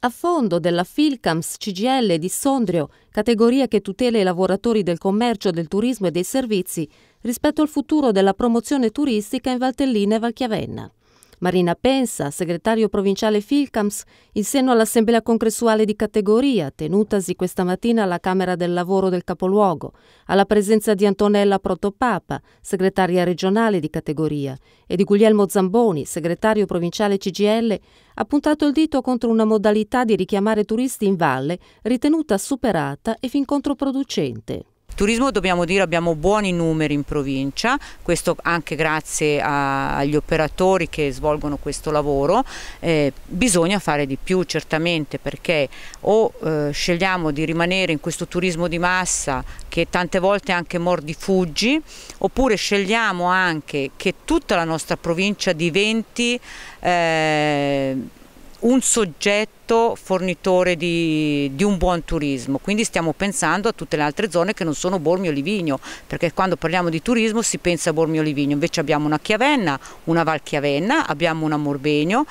a fondo della Filcams CGL di Sondrio, categoria che tutela i lavoratori del commercio, del turismo e dei servizi, rispetto al futuro della promozione turistica in Valtellina e Valchiavenna. Marina Pensa, segretario provinciale Filcams, in seno all'assemblea congressuale di categoria tenutasi questa mattina alla Camera del Lavoro del Capoluogo, alla presenza di Antonella Protopapa, segretaria regionale di categoria, e di Guglielmo Zamboni, segretario provinciale CGL, ha puntato il dito contro una modalità di richiamare turisti in valle ritenuta superata e fin controproducente. Turismo dobbiamo dire abbiamo buoni numeri in provincia, questo anche grazie a, agli operatori che svolgono questo lavoro, eh, bisogna fare di più certamente perché o eh, scegliamo di rimanere in questo turismo di massa che tante volte anche mordi fuggi oppure scegliamo anche che tutta la nostra provincia diventi eh, un soggetto fornitore di, di, un buon turismo, quindi stiamo pensando a tutte le altre zone che non sono Bormio Livigno, perché quando parliamo di turismo si pensa a Bormio Livigno, invece abbiamo una Chiavenna, una Valchiavenna, abbiamo una Morbegno,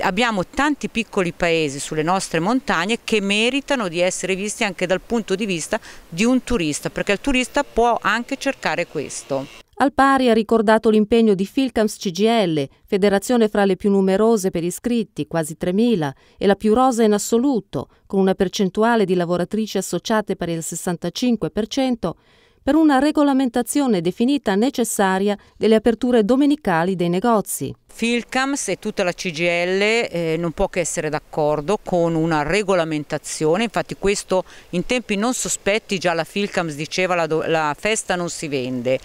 abbiamo tanti piccoli paesi sulle nostre montagne che meritano di essere visti anche dal punto di vista di un turista, perché il turista può anche cercare questo. Al pari ha ricordato l'impegno di Filcams CGL, federazione fra le più numerose per iscritti, quasi 3.000, e la più rosa in assoluto, con una percentuale di lavoratrici associate pari al 65%, per una regolamentazione definita necessaria delle aperture domenicali dei negozi. Filcams e tutta la CGL eh, non può che essere d'accordo con una regolamentazione, infatti questo in tempi non sospetti già la Filcams diceva la, la festa non si vende,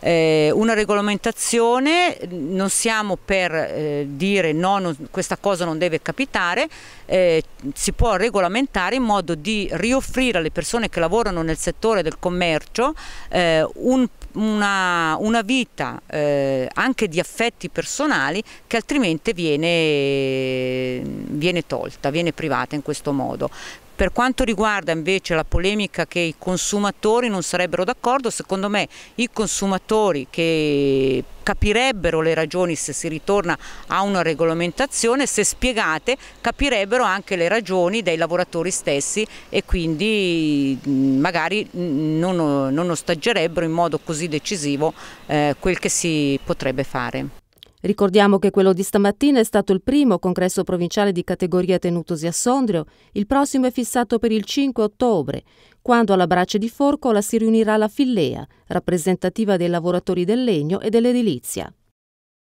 eh, una regolamentazione non siamo per eh, dire no, non, questa cosa non deve capitare, eh, si può regolamentare in modo di rioffrire alle persone che lavorano nel settore del commercio eh, un, una, una, vita eh, anche di affetti personali animali che altrimenti viene, viene tolta, viene privata in questo modo. Per quanto riguarda invece la polemica che i consumatori non sarebbero d'accordo, secondo me i consumatori che capirebbero le ragioni se si ritorna a una regolamentazione, se spiegate capirebbero anche le ragioni dei lavoratori stessi e quindi magari non, non ostaggerebbero in modo così decisivo eh, quel che si potrebbe fare. Ricordiamo che quello di stamattina è stato il primo congresso provinciale di categoria tenutosi a Sondrio, il prossimo è fissato per il 5 ottobre, quando alla Brace di Forcola si riunirà la Fillea, rappresentativa dei lavoratori del legno e dell'edilizia.